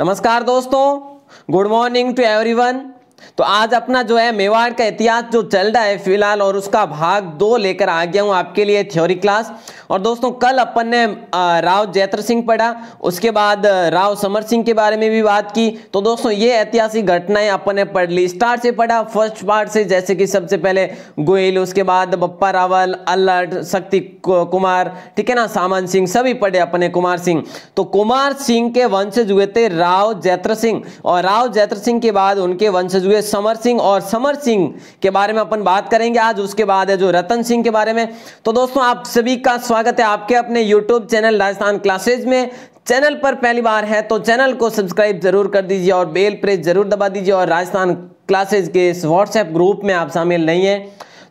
नमस्कार दोस्तों good morning to everyone तो आज अपना जो है मेवाड़ का इतिहास जो चल रहा है फिलहाल और उसका भाग दो लेकर आ गया हूँ आपके लिए थ्योरी क्लास और दोस्तों कल अपन ने राव जैत्र सिंह पढ़ा उसके बाद राव समर सिंह के बारे में भी बात की तो दोस्तों ये ऐतिहासिक घटनाएं अपन ने पढ़ ली स्टार से पढ़ा फर्स्ट पार्ट से जैसे कि सबसे पहले गोयल उसके बाद बप्पा रावल अल्लट शक्ति कुमार ठीक है ना सामान सिंह सभी पढ़े अपने कुमार सिंह तो कुमार सिंह के वंशज हुए थे राव जैत्र सिंह और राव जैत्र सिंह के बाद उनके वंशज हुए समर सिंह और समर सिंह के बारे में अपन बात करेंगे आज उसके बाद है जो रतन सिंह के बारे में तो दोस्तों आप सभी का स्वागत स्वागत है आपके अपने YouTube चैनल राजस्थान क्लासेज में चैनल पर पहली बार है तो चैनल को सब्सक्राइब जरूर कर दीजिए और बेल प्रेस जरूर दबा दीजिए और राजस्थान क्लासेज के इस व्हाट्सएप ग्रुप में आप शामिल नहीं है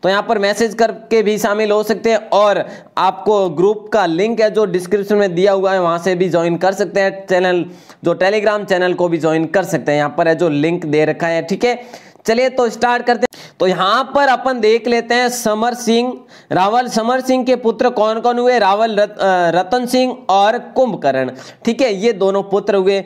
तो यहाँ पर मैसेज करके भी शामिल हो सकते हैं और आपको ग्रुप का लिंक है जो डिस्क्रिप्शन में दिया हुआ है वहाँ से भी ज्वाइन कर सकते हैं चैनल जो टेलीग्राम चैनल को भी ज्वाइन कर सकते हैं यहाँ पर है जो लिंक दे रखा है ठीक है चलिए तो स्टार्ट करते हैं तो यहां पर अपन देख लेते हैं समर सिंह रावल समर सिंह के पुत्र कौन कौन हुए रावल रत, रतन सिंह और कुंभकर्ण ठीक है ये दोनों पुत्र हुए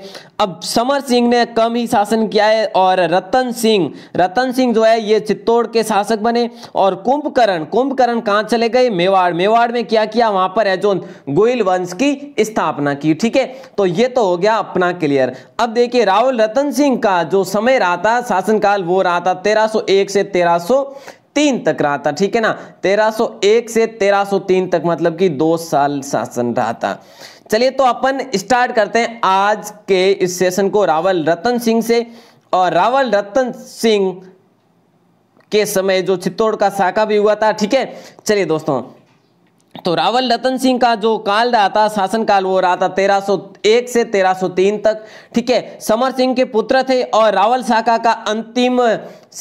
अब समर सिंह ने कम ही शासन किया है और रतन सिंह रतन सिंह जो है ये चित्तौड़ के शासक बने और कुंभकर्ण कुंभकर्ण कहां चले गए मेवाड़ मेवाड़ में क्या किया वहां पर है जो गोयल वंश की स्थापना की ठीक है तो ये तो हो गया अपना क्लियर अब देखिए रावल रतन सिंह का जो समय रहा था शासनकाल वो रहा रहा था 1301 से 1303 तक रहा था ठीक है ना 1301 से 1303 तक मतलब कि दो साल शासन रहा था चलिए तो अपन स्टार्ट करते हैं आज के इस सेशन को रावल रतन सिंह से और रावल रतन सिंह के समय जो चित्तौड़ का शाखा भी हुआ था ठीक है चलिए दोस्तों तो रावल रतन सिंह का जो काल रहा था शासन काल वो रहा था 1301 से 1303 तक ठीक है समर सिंह के पुत्र थे और रावल शाखा का अंतिम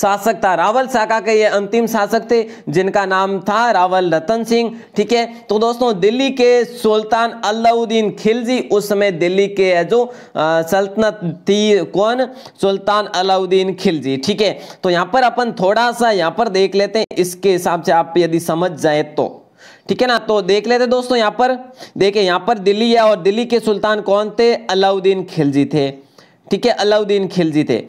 शासक था रावल शाखा के ये अंतिम शासक थे जिनका नाम था रावल रतन सिंह ठीक है तो दोस्तों दिल्ली के सुल्तान अलाउद्दीन खिलजी उस समय दिल्ली के जो सल्तनत थी कौन सुल्तान अलाउद्दीन खिलजी ठीक है तो यहाँ पर अपन थोड़ा सा यहाँ पर देख लेते हैं इसके हिसाब से आप यदि समझ जाए तो ठीक है ना तो देख लेते दोस्तों यहां पर देखे यहां पर दिल्ली है और दिल्ली के सुल्तान कौन थे अलाउद्दीन खिलजी थे ठीक है अलाउद्दीन खिलजी थे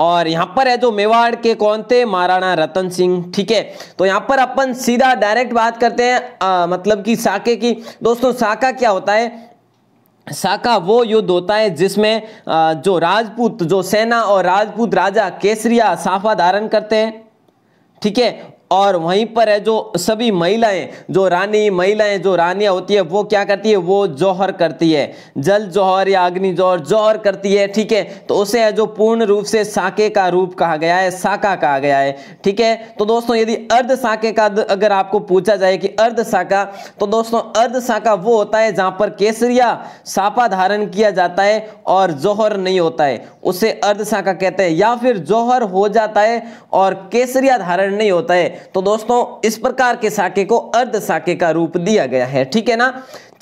और यहाँ पर है जो मेवाड़ के कौन थे महाराणा रतन सिंह ठीक है तो यहाँ पर अपन सीधा डायरेक्ट बात करते हैं आ, मतलब कि साके की दोस्तों साका क्या होता है साका वो युद्ध होता है जिसमें आ, जो राजपूत जो सेना और राजपूत राजा केसरिया साफा धारण करते हैं ठीक है और वहीं पर है जो सभी महिलाएं जो रानी महिलाएं जो रानियां होती है वो क्या करती है वो जौहर करती है जल जौहर या अग्नि जौहर जौहर करती है ठीक है तो उसे है जो पूर्ण रूप से साके का रूप कहा गया है साका कहा गया है ठीक है तो दोस्तों यदि अर्ध साके का अगर आपको पूछा जाए कि अर्ध साका तो दोस्तों अर्ध साका वो होता है जहां पर केसरिया सापा धारण किया जाता है और जौहर नहीं होता है उसे अर्ध साका कहते हैं या फिर जौहर हो जाता है और केसरिया धारण नहीं होता है तो दोस्तों इस प्रकार के साके को अर्ध साके का रूप दिया गया है ठीक है ना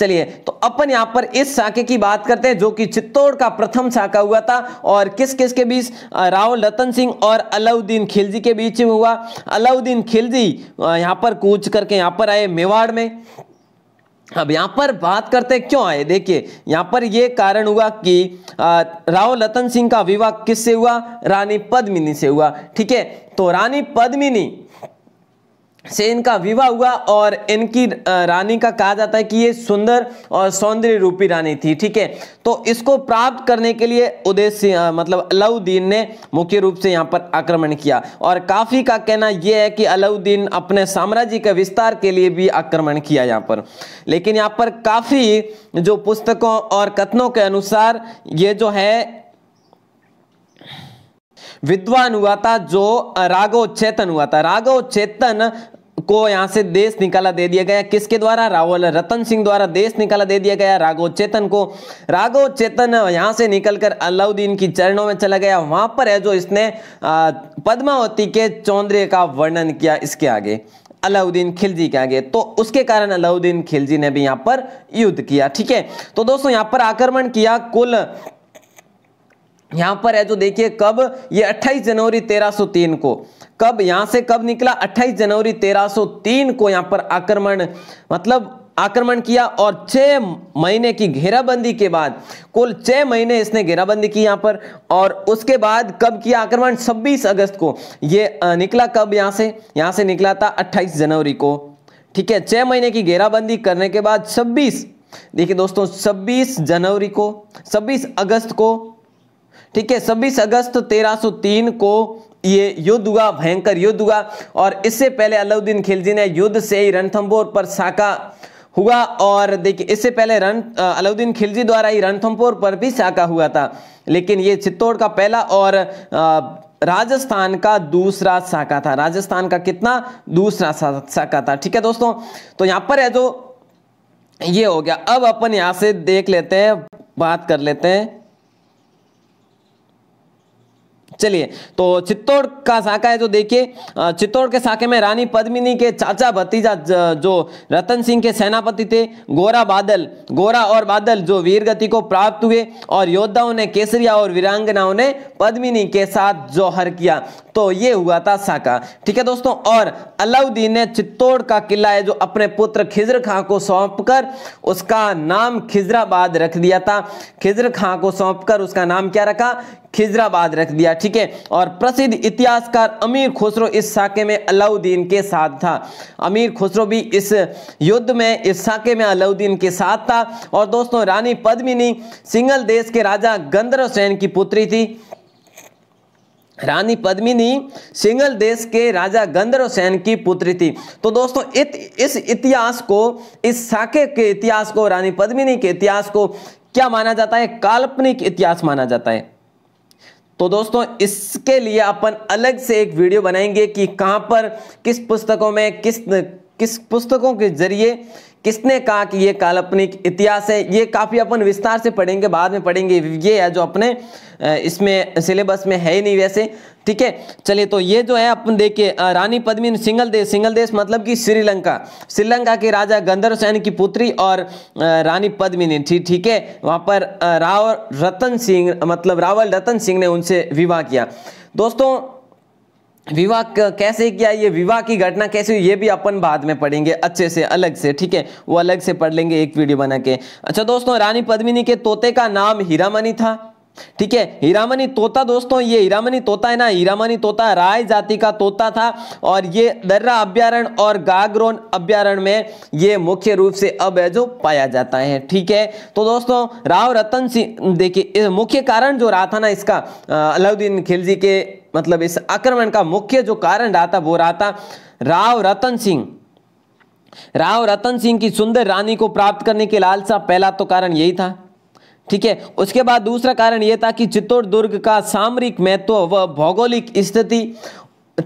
चलिए तो अपन यहां पर इस साके की बात करते हैं जो कि चित्तौड़ का प्रथम साका हुआ था और किस किस के बीच राव रतन सिंह और अलाउद्दीन खिलजी के बीच हुआ अलाउद्दीन खिलजी यहां पर कूच करके यहां पर आए मेवाड़ में अब यहां पर बात करते हैं क्यों आए देखिए यहां पर यह कारण हुआ कि राव लतन सिंह का विवाह किससे हुआ रानी पद्मिनी से हुआ ठीक है तो रानी पद्मिनी से इनका विवाह हुआ और इनकी रानी का कहा जाता है कि ये सुंदर और सौंदर्य रूपी रानी थी ठीक है तो इसको प्राप्त करने के लिए उद्देश्य मतलब अलाउद्दीन ने मुख्य रूप से यहाँ पर आक्रमण किया और काफ़ी का कहना यह है कि अलाउद्दीन अपने साम्राज्य के विस्तार के लिए भी आक्रमण किया यहाँ पर लेकिन यहाँ पर काफ़ी जो पुस्तकों और कथनों के अनुसार ये जो है विद्वान हुआ था जो राघव चेतन हुआ था राघव चेतन को यहाँ से देश निकाला दे दिया गया किसके द्वारा रावल रतन सिंह द्वारा देश निकाला दे दिया गया राघव चेतन को राघव चेतन यहाँ से निकलकर अलाउद्दीन की चरणों में चला गया वहां पर है जो इसने पद्मावती के चौंद्रे का वर्णन किया इसके आगे अलाउद्दीन खिलजी के आगे तो उसके कारण अलाउद्दीन खिलजी ने भी यहाँ पर युद्ध किया ठीक है तो दोस्तों यहाँ पर आक्रमण किया कुल यहाँ पर है जो देखिए कब ये 28 जनवरी 1303 को कब यहां से कब निकला 28 जनवरी 1303 को यहां पर आक्रमण मतलब आक्रमण किया और छह महीने की घेराबंदी के बाद कुल छह महीने इसने घेराबंदी की यहां पर और उसके बाद कब किया आक्रमण 26 अगस्त को ये निकला कब यहां से यहां से निकला था 28 जनवरी को ठीक है छह महीने की घेराबंदी करने के बाद 26 देखिए दोस्तों 26 जनवरी को 26 अगस्त को ठीक है 26 अगस्त 1303 को ये युद्ध हुआ भयंकर युद्ध हुआ और इससे पहले अलाउद्दीन खिलजी ने युद्ध से ही रणथम्बोर पर शाखा हुआ और देखिए इससे पहले रण अलाउद्दीन खिलजी द्वारा ही रणथम्बोर पर भी शाखा हुआ था लेकिन ये चित्तौड़ का पहला और राजस्थान का दूसरा शाखा था राजस्थान का कितना दूसरा शाखा था ठीक है दोस्तों तो यहाँ पर है जो ये हो गया अब अपन यहाँ से देख लेते हैं बात कर लेते हैं चलिए तो चित्तौड़ का शाखा है जो तो देखिए चित्तौड़ के शाखे में रानी पद्मिनी के चाचा भतीजा जो रतन सिंह के सेनापति थे गोरा बादल गोरा और बादल जो वीरगति को प्राप्त हुए और योद्धाओं ने केसरिया और वीरांगनाओं ने पद्मिनी के साथ जौहर किया तो ये हुआ था शाखा ठीक है दोस्तों और अलाउद्दीन ने चित्तौड़ का किला है जो अपने पुत्र खिजर खां को सौंप उसका नाम खिजराबाद रख दिया था खिजर खां को सौंप उसका नाम क्या रखा खिजराबाद रख दिया ठीक है और प्रसिद्ध इतिहासकार अमीर खुसरो इस साके में अलाउद्दीन के साथ था अमीर खुसरो भी इस युद्ध में इस साके में अलाउद्दीन के साथ था और दोस्तों रानी पद्मिनी सिंगल देश के राजा गंदरव सेन की पुत्री थी रानी पद्मिनी सिंगल देश के राजा गंदरव सेन की पुत्री थी तो दोस्तों इत, इस इतिहास को इस साके के इतिहास को रानी पद्मिनी के इतिहास को क्या माना जाता है काल्पनिक इतिहास माना जाता है तो दोस्तों इसके लिए अपन अलग से एक वीडियो बनाएंगे कि कहाँ पर किस पुस्तकों में किस किस पुस्तकों के जरिए किसने कहा कि ये काल्पनिक इतिहास है ये काफ़ी अपन विस्तार से पढ़ेंगे बाद में पढ़ेंगे ये है जो अपने इसमें सिलेबस में है ही नहीं वैसे ठीक है चलिए तो ये जो है अपन देखिए रानी पद्मी सिंगल देश सिंगल देश मतलब कि श्रीलंका श्रीलंका के राजा गंधर्व सैन की पुत्री और रानी पद्मिनी थी ठीक है वहाँ पर राव रतन सिंह मतलब रावल रतन सिंह ने उनसे विवाह किया दोस्तों विवाह कैसे किया ये विवाह की घटना कैसे हुई ये भी अपन बाद में पढ़ेंगे अच्छे से अलग से ठीक है वो अलग से पढ़ लेंगे एक वीडियो बना के अच्छा दोस्तों रानी पद्मिनी के तोते का नाम हीरामणि था ठीक है हीरामनी तोता दोस्तों ये हीरामनी तोता है ना हीरामनी तोता राय जाति का तोता था और ये दर्रा अभ्यारण और गागरोन अभ्यारण में ये मुख्य रूप से अब है जो पाया जाता है ठीक है तो दोस्तों राव रतन सिंह देखिए मुख्य कारण जो रहा था ना इसका अलाउद्दीन खिलजी के मतलब इस आक्रमण का मुख्य जो कारण रहा था वो रहा था राव रतन सिंह राव रतन सिंह की सुंदर रानी को प्राप्त करने के लालसा पहला तो कारण यही था ठीक है उसके बाद दूसरा कारण यह था कि चित्तौड़ दुर्ग का सामरिक महत्व व भौगोलिक स्थिति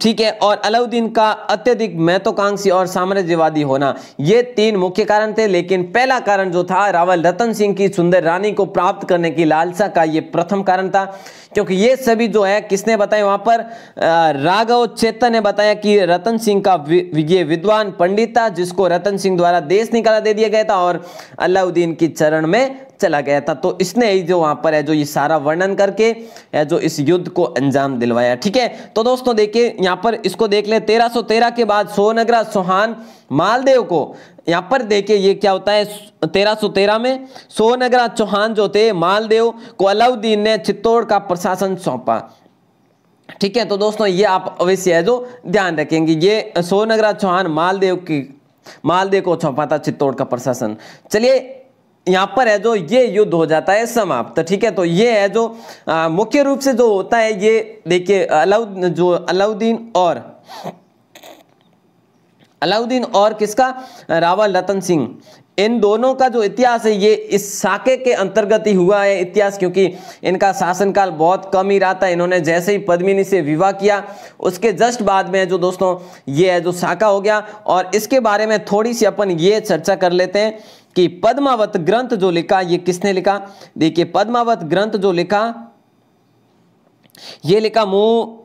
ठीक है और अलाउद्दीन का अत्यधिक महत्वाकांक्षी और साम्राज्यवादी होना ये तीन मुख्य कारण थे लेकिन पहला कारण जो था रावल रतन सिंह की सुंदर रानी को प्राप्त करने की लालसा का ये प्रथम कारण था क्योंकि ये सभी जो है किसने बताया वहां पर राघव चेतन ने बताया कि रतन सिंह का ये विद्वान पंडित था जिसको रतन सिंह द्वारा देश निकाला दे दिया गया था और अलाउद्दीन की चरण में चला गया था तो इसने जो वहां पर है जो ये सारा वर्णन करके जो इस युद्ध को अंजाम दिलवाया ठीक है तो दोस्तों देखिए यहाँ पर इसको देख लें 1313 के बाद सोनगरा सोहान मालदेव को यहाँ पर देखिए ये क्या होता है 1313 में सोनगरा चौहान जो थे मालदेव को अलाउद्दीन ने चित्तौड़ का प्रशासन सौंपा ठीक है तो दोस्तों ये आप अवश्य है जो ध्यान रखेंगे ये सोनगरा चौहान मालदेव की मालदेव को सौंपा था चित्तौड़ का प्रशासन चलिए यहाँ पर है जो ये युद्ध हो जाता है समाप्त तो ठीक है तो ये है जो मुख्य रूप से जो होता है ये देखिए अलाउद जो अलाउद्दीन और अलाउद्दीन और किसका रावा रतन सिंह इन दोनों का जो इतिहास है ये इस साके के अंतर्गत ही हुआ है इतिहास क्योंकि इनका शासनकाल बहुत कम ही रहा था इन्होंने जैसे ही पद्मिनी से विवाह किया उसके जस्ट बाद में जो दोस्तों ये है जो साका हो गया और इसके बारे में थोड़ी सी अपन ये चर्चा कर लेते हैं कि पद्मावत ग्रंथ जो लिखा ये किसने लिखा देखिए पद्मावत ग्रंथ जो लिखा ये लिखा मोह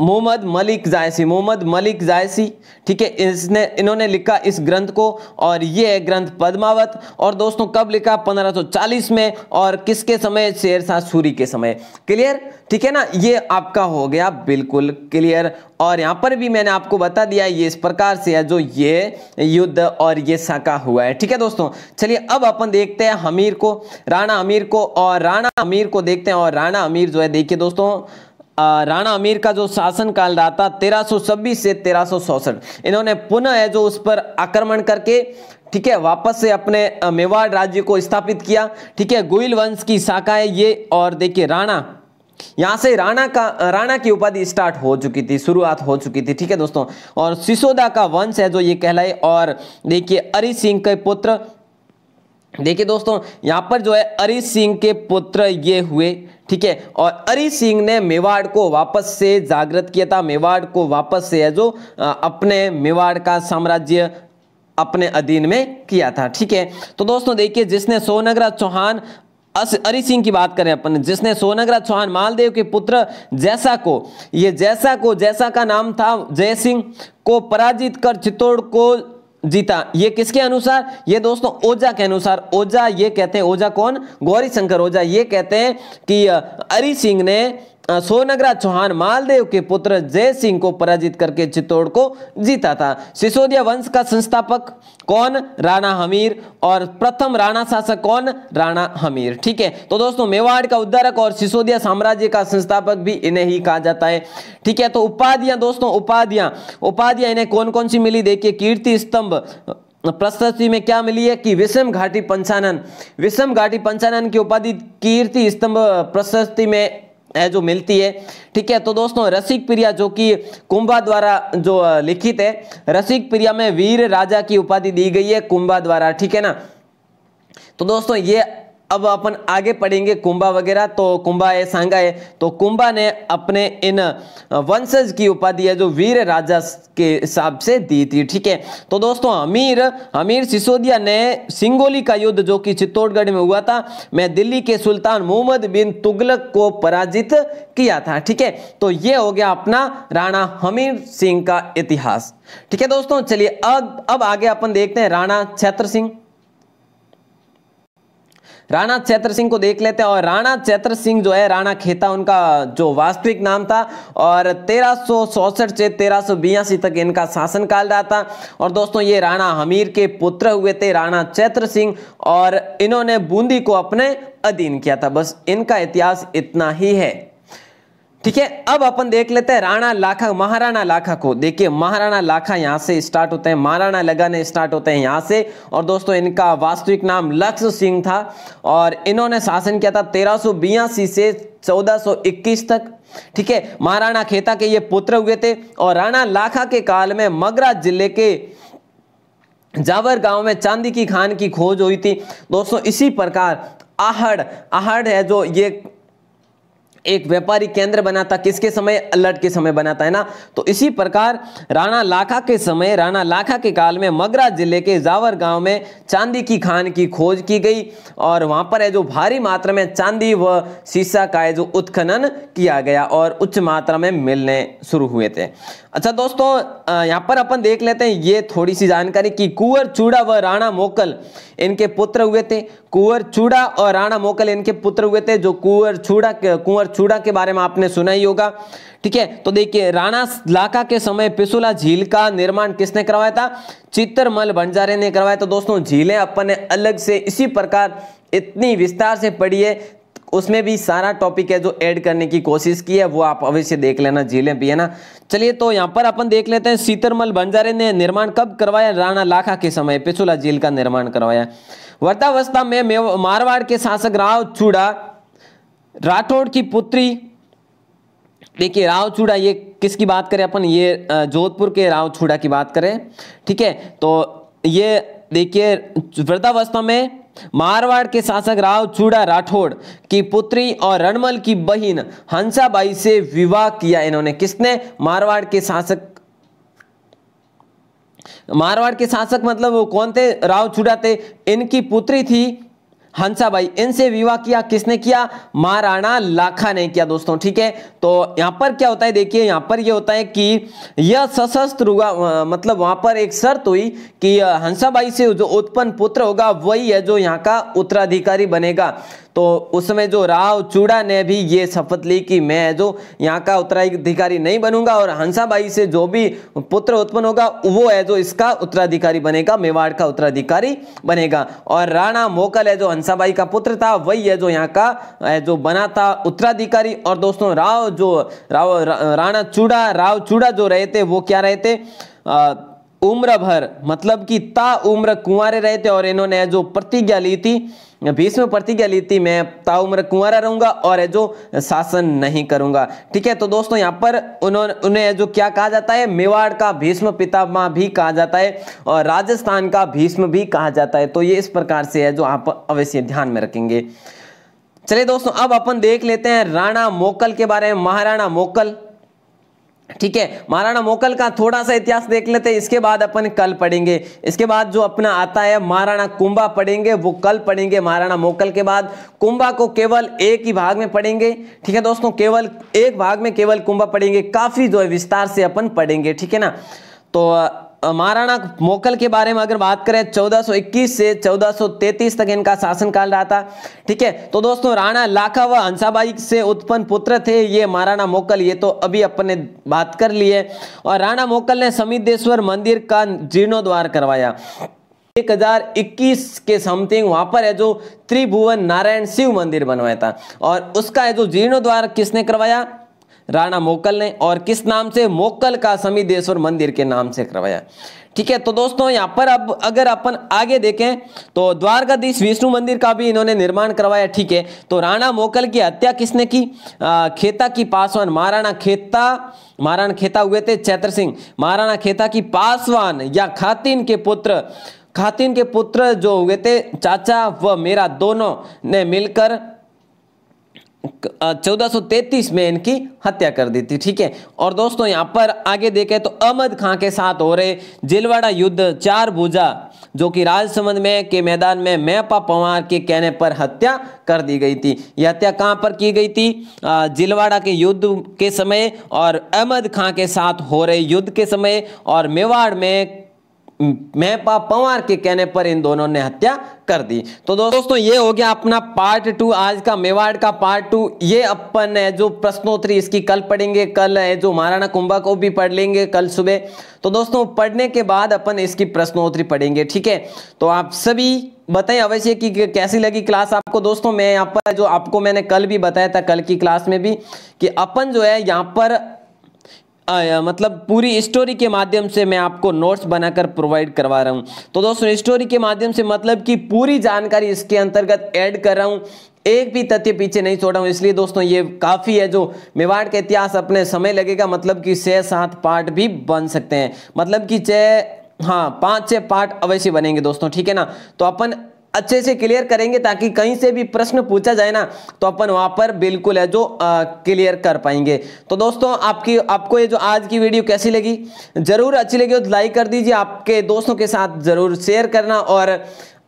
मोहम्मद मलिक जायसी मोहम्मद मलिक जायसी ठीक है इसने इन्होंने लिखा इस ग्रंथ को और ये है ग्रंथ पद्मावत और दोस्तों कब लिखा 1540 में और किसके समय शेर शाह सूरी के समय क्लियर ठीक है ना ये आपका हो गया बिल्कुल क्लियर और यहाँ पर भी मैंने आपको बता दिया ये इस प्रकार से है जो ये युद्ध और ये सका हुआ है ठीक है दोस्तों चलिए अब अपन देखते हैं हमीर को राणा अमीर को और राणा अमीर को देखते हैं और राणा अमीर जो है देखिए दोस्तों राणा अमीर का जो शासन काल रहा था तेरह से तेरह इन्होंने पुनः है जो उस पर आक्रमण करके ठीक है वापस से अपने मेवाड़ राज्य को स्थापित किया ठीक है गोयल वंश की शाखा है ये और देखिए राणा यहां से राणा का राणा की उपाधि स्टार्ट हो चुकी थी शुरुआत हो चुकी थी ठीक है दोस्तों और सिसोदा का वंश है जो ये कहलाए और देखिए अरि सिंह के पुत्र देखिए दोस्तों यहाँ पर जो है अरि सिंह के पुत्र ये हुए ठीक है और अरि सिंह ने मेवाड़ को वापस से जागृत किया था मेवाड़ को वापस से है जो अपने मेवाड़ का साम्राज्य अपने अधीन में किया था ठीक है तो दोस्तों देखिए जिसने सोनगरा चौहान अरि सिंह की बात करें अपन जिसने सोनगरा चौहान मालदेव के पुत्र जैसा को ये जैसा को जैसा का नाम था जय सिंह को पराजित कर चित्तौड़ को जीता ये किसके अनुसार ये दोस्तों ओझा के अनुसार ओझा ये कहते हैं ओझा कौन गौरी शंकर ओझा ये कहते हैं कि अरि सिंह ने सोनगरा चौहान मालदेव के पुत्र जय सिंह को पराजित करके चित्तौड़ को जीता था सिसोदिया वंश का संस्थापक कौन राणा हमीर और प्रथम राणा शासक कौन राणा हमीर ठीक है तो दोस्तों मेवाड़ का उद्धारक और सिसोदिया साम्राज्य का संस्थापक भी इन्हें ही कहा जाता है ठीक है तो उपाधियां दोस्तों उपाधियां उपाधियां इन्हें कौन कौन सी मिली देखिए कीर्ति स्तंभ प्रस्तुति में क्या मिली है कि विषम घाटी पंचानन विषम घाटी पंचानन की उपाधि कीर्ति स्तंभ प्रशस्ति में है जो मिलती है ठीक है तो दोस्तों रसिक प्रिया जो कि कुंभा द्वारा जो लिखित है रसिक प्रिया में वीर राजा की उपाधि दी गई है कुंभा द्वारा ठीक है ना तो दोस्तों ये अब अपन आगे पढ़ेंगे कुंभा वगैरह तो कुंभा है सांगा है तो कुंभा ने अपने इन वंशज की उपाधि है जो वीर राजा के हिसाब से दी थी ठीक है तो दोस्तों अमीर अमीर सिसोदिया ने सिंगोली का युद्ध जो कि चित्तौड़गढ़ में हुआ था मैं दिल्ली के सुल्तान मोहम्मद बिन तुगलक को पराजित किया था ठीक है तो ये हो गया अपना राणा हमीर सिंह का इतिहास ठीक है दोस्तों चलिए अब अब आगे अपन देखते हैं राणा छत्र सिंह राणा चैत्र सिंह को देख लेते हैं और राणा चैत्र सिंह जो है राणा खेता उनका जो वास्तविक नाम था और तेरह से तेरह तक इनका शासनकाल रहा था और दोस्तों ये राणा हमीर के पुत्र हुए थे राणा चैत्र सिंह और इन्होंने बूंदी को अपने अधीन किया था बस इनका इतिहास इतना ही है ठीक है अब अपन देख लेते हैं राणा लाखा महाराणा लाखा को देखिए महाराणा लाखा यहाँ से स्टार्ट होते हैं महाराणा लगाने स्टार्ट होते हैं यहाँ से और दोस्तों इनका वास्तविक नाम लक्ष्य सिंह था और इन्होंने शासन किया था तेरह से 1421 तक ठीक है महाराणा खेता के ये पुत्र हुए थे और राणा लाखा के काल में मगरा जिले के जावर गांव में चांदी की खान की खोज हुई थी दोस्तों इसी प्रकार आहड़ आहड़ है जो ये एक व्यापारी केंद्र बना था किसके समय अलर्ट के समय बना था है ना तो इसी प्रकार राणा लाखा के समय राणा लाखा के काल में मगरा जिले के जावर गांव में चांदी की खान की खोज की गई और वहां पर है जो भारी मात्रा में चांदी व शीशा का है जो उत्खनन किया गया और उच्च मात्रा में मिलने शुरू हुए थे अच्छा दोस्तों यहाँ पर अपन देख लेते हैं ये थोड़ी सी जानकारी कि कुंवर चूड़ा व राणा मोकल इनके पुत्र हुए थे कुंवर चूड़ा और राणा मोकल इनके पुत्र हुए थे जो कुंवर चूड़ा कुंवर चूड़ा के बारे में आपने सुना ही होगा ठीक है तो देखिए राणा लाका के समय पिसुला झील का निर्माण किसने करवाया था चित्रमल बंजारे ने करवाया तो दोस्तों झीलें अपन ने अलग से इसी प्रकार इतनी विस्तार से पढ़ी है उसमें भी सारा टॉपिक है जो ऐड करने की कोशिश की है वो आप अवश्य देख लेना झीलें भी है ना चलिए तो यहाँ पर अपन देख लेते हैं सीतरमल बंजारे ने निर्माण कब करवाया राणा लाखा के समय पिछुला झील का निर्माण करवाया वर्तावस्था में मारवाड़ के शासक राव चूड़ा राठौड़ की पुत्री देखिए राव चूड़ा ये किसकी बात करें अपन ये जोधपुर के राव चूड़ा की बात करें ठीक है तो ये देखिए वृद्धावस्था में मारवाड़ के शासक राव चूड़ा राठौड़ की पुत्री और रणमल की बहन हंसाबाई से विवाह किया इन्होंने किसने मारवाड़ के शासक मारवाड़ के शासक मतलब वो कौन थे राव चूड़ा थे इनकी पुत्री थी हंसाबाई इनसे विवाह किया किसने किया महाराणा लाखा ने किया दोस्तों ठीक है तो यहां पर क्या होता है देखिए यहां पर यह होता है कि यह सशस्त्र हुआ मतलब वहां पर एक शर्त हुई कि हंसाबाई से जो उत्पन्न पुत्र होगा वही है जो यहाँ का उत्तराधिकारी बनेगा तो उसमें जो राव चूड़ा ने भी ये शपथ ली कि मैं जो यहाँ का उत्तराधिकारी नहीं बनूंगा और हंसाबाई से जो भी पुत्र उत्पन्न होगा वो है जो इसका उत्तराधिकारी बनेगा मेवाड़ का उत्तराधिकारी बनेगा और राणा मोकल है जो हंसाबाई का पुत्र था वही है जो यहाँ का जो बना था उत्तराधिकारी और दोस्तों राव जो राव राणा चूड़ा राव चूड़ा जो रहे थे वो क्या रहे थे उम्र भर मतलब कि ता उम्र कुंवरे रहे थे और इन्होंने जो प्रतिज्ञा ली थी भीष्म प्रतिज्ञा मैं ताउम्र कुंवरा रहूंगा और जो शासन नहीं करूंगा ठीक है तो दोस्तों यहाँ पर उन्होंने उन्हें जो क्या कहा जाता है मेवाड़ का भीष्म पितामह भी कहा जाता है और राजस्थान का भीष्म भी कहा जाता है तो ये इस प्रकार से है जो आप अवश्य ध्यान में रखेंगे चलिए दोस्तों अब अपन देख लेते हैं राणा मोकल के बारे में महाराणा मोकल ठीक है महाराणा मोकल का थोड़ा सा इतिहास देख लेते हैं इसके बाद अपन कल पढ़ेंगे इसके बाद जो अपना आता है महाराणा कुंभा पढ़ेंगे वो कल पढ़ेंगे महाराणा मोकल के बाद कुंभा को केवल एक ही भाग में पढ़ेंगे ठीक है दोस्तों केवल एक भाग में केवल कुंभा पढ़ेंगे काफी जो है विस्तार से अपन पढ़ेंगे ठीक है ना तो महाराणा मोकल के बारे में अगर बात करें 1421 से 1433 तक इनका शासनकाल रहा था ठीक है तो दोस्तों राणा लाखा व हंसाबाई से उत्पन्न पुत्र थे ये महाराणा मोकल ये तो अभी अपन ने बात कर ली है और राणा मोकल ने समितेश्वर मंदिर का जीर्णोद्वार करवाया 1021 के समथिंग वहां पर है जो त्रिभुवन नारायण शिव मंदिर बनवाया था और उसका है जो जीर्णोद्वार किसने करवाया राणा मोकल ने और किस नाम से मोकल का समिदेश्वर मंदिर के नाम से करवाया ठीक है तो दोस्तों यहाँ पर अब अगर अपन आगे देखें तो द्वारकाधीश विष्णु मंदिर का भी इन्होंने निर्माण करवाया ठीक है तो राणा मोकल की हत्या किसने की आ, खेता की पासवान महाराणा खेता महाराणा खेता हुए थे चैत्र सिंह महाराणा खेता की पासवान या खातिन के पुत्र खातिन के पुत्र जो हुए थे चाचा व मेरा दोनों ने मिलकर 1433 में इनकी हत्या कर दी थी ठीक है और दोस्तों यहाँ पर आगे देखें तो अहमद खां के साथ हो रहे जिलवाड़ा युद्ध चार भुजा जो कि राजसमंद में के मैदान में मैपा पवार के कहने पर हत्या कर दी गई थी यह हत्या कहाँ पर की गई थी जिलवाड़ा के युद्ध के समय और अहमद खां के साथ हो रहे युद्ध के समय और मेवाड़ में मेहपा पवार के कहने पर इन दोनों ने हत्या कर दी तो दोस्तों ये हो गया अपना पार्ट टू आज का मेवाड़ का पार्ट टू ये अपन है जो प्रश्नोत्तरी इसकी कल पढ़ेंगे कल है जो महाराणा कुंभा को भी पढ़ लेंगे कल सुबह तो दोस्तों पढ़ने के बाद अपन इसकी प्रश्नोत्तरी पढ़ेंगे ठीक है तो आप सभी बताएं अवश्य कि कैसी लगी क्लास आपको दोस्तों मैं यहाँ पर जो आपको मैंने कल भी बताया था कल की क्लास में भी कि अपन जो है यहाँ पर आया मतलब पूरी स्टोरी के माध्यम से मैं आपको नोट्स बनाकर प्रोवाइड करवा रहा हूँ तो दोस्तों स्टोरी के माध्यम से मतलब कि पूरी जानकारी इसके अंतर्गत ऐड कर रहा हूँ एक भी तथ्य पीछे नहीं छोड़ा हूँ इसलिए दोस्तों ये काफ़ी है जो मेवाड़ का इतिहास अपने समय लगेगा मतलब कि छः सात पार्ट भी बन सकते हैं मतलब कि छः हाँ पाँच छः पार्ट अवश्य बनेंगे दोस्तों ठीक है ना तो अपन अच्छे से क्लियर करेंगे ताकि कहीं से भी प्रश्न पूछा जाए ना तो अपन वहां पर बिल्कुल है जो क्लियर कर पाएंगे तो दोस्तों आपकी आपको ये जो आज की वीडियो कैसी लगी जरूर अच्छी लगी हो तो लाइक कर दीजिए आपके दोस्तों के साथ जरूर शेयर करना और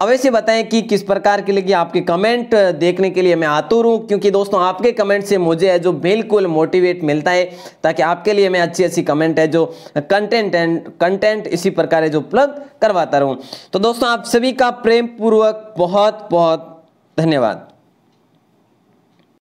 अवश्य बताएं कि किस प्रकार के लिए आपके कमेंट देखने के लिए मैं आतुर हूँ क्योंकि दोस्तों आपके कमेंट से मुझे है जो बिल्कुल मोटिवेट मिलता है ताकि आपके लिए मैं अच्छी अच्छी कमेंट है जो कंटेंट एंड कंटेंट इसी प्रकार है जो प्लग करवाता रहूँ तो दोस्तों आप सभी का प्रेम पूर्वक बहुत बहुत धन्यवाद